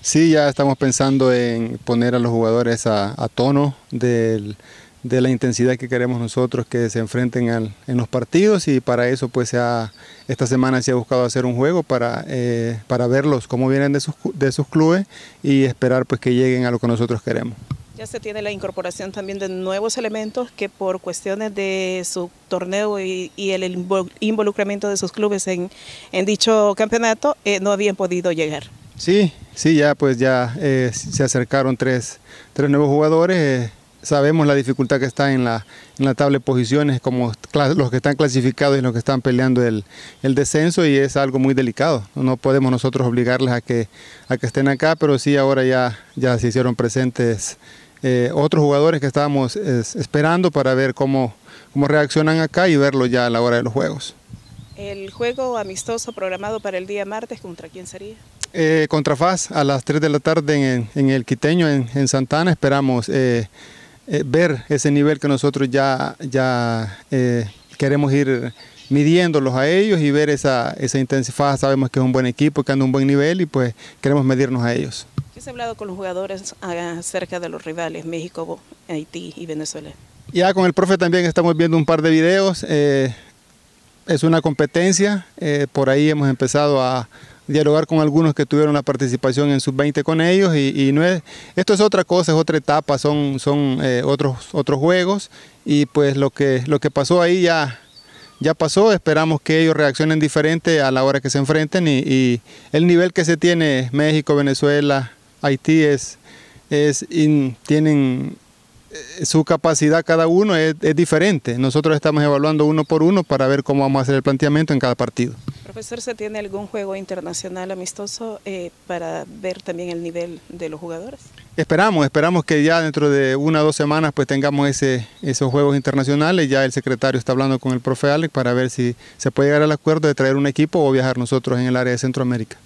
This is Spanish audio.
Sí, ya estamos pensando en poner a los jugadores a, tono de la intensidad que queremos nosotros que se enfrenten en los partidos y para eso pues esta semana se ha buscado hacer un juego para, eh, verlos cómo vienen de sus, de sus clubes y esperar pues que lleguen a lo que nosotros queremos. Ya se tiene la incorporación también de nuevos elementos que por cuestiones de su torneo y, el involucramiento de sus clubes en, dicho campeonato eh, no habían podido llegar. Sí, sí, ya pues ya eh, se acercaron tres, tres nuevos jugadores. Eh, sabemos la dificultad que está en la, en tabla de posiciones, como los que están clasificados y los que están peleando el, descenso, y es algo muy delicado. No podemos nosotros obligarles a que, a que estén acá, pero sí ahora ya, ya se hicieron presentes eh, otros jugadores que estábamos esperando para ver cómo, cómo reaccionan acá y verlo ya a la hora de los juegos. El juego amistoso programado para el día martes, ¿contra quién sería? Eh, contrafaz a las 3 de la tarde en, el Quiteño, en, Santana. Esperamos eh, eh, ver ese nivel que nosotros ya, ya queremos ir midiéndolos a ellos y ver esa, esa intensidad. Sabemos que es un buen equipo, que anda un buen nivel y pues queremos medirnos a ellos. ¿Qué se ha hablado con los jugadores acerca de los rivales México, Haití y Venezuela? Ya con el profe también estamos viendo un par de videos es una competencia, eh, por ahí hemos empezado a dialogar con algunos que tuvieron la participación en sub-20 con ellos y, no es, esto es otra cosa, es otra etapa, son, son eh, otros, otros juegos y pues lo que, lo que pasó ahí ya, ya pasó, esperamos que ellos reaccionen diferente a la hora que se enfrenten y, el nivel que se tiene México, Venezuela, Haití es, es tienen eh, su capacidad cada uno es, diferente. Nosotros estamos evaluando uno por uno para ver cómo vamos a hacer el planteamiento en cada partido. Profesor, ¿se tiene algún juego internacional amistoso eh, para ver también el nivel de los jugadores? Esperamos, esperamos que ya dentro de una o dos semanas pues tengamos ese, esos juegos internacionales. Ya el secretario está hablando con el profe Alex para ver si se puede llegar al acuerdo de traer un equipo o viajar nosotros en el área de Centroamérica.